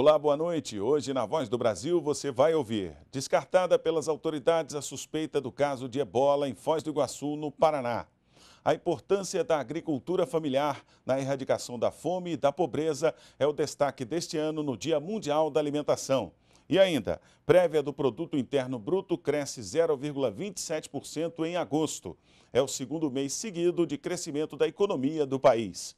Olá, boa noite. Hoje, na Voz do Brasil, você vai ouvir. Descartada pelas autoridades a suspeita do caso de ebola em Foz do Iguaçu, no Paraná. A importância da agricultura familiar na erradicação da fome e da pobreza é o destaque deste ano no Dia Mundial da Alimentação. E ainda, prévia do Produto Interno Bruto cresce 0,27% em agosto. É o segundo mês seguido de crescimento da economia do país.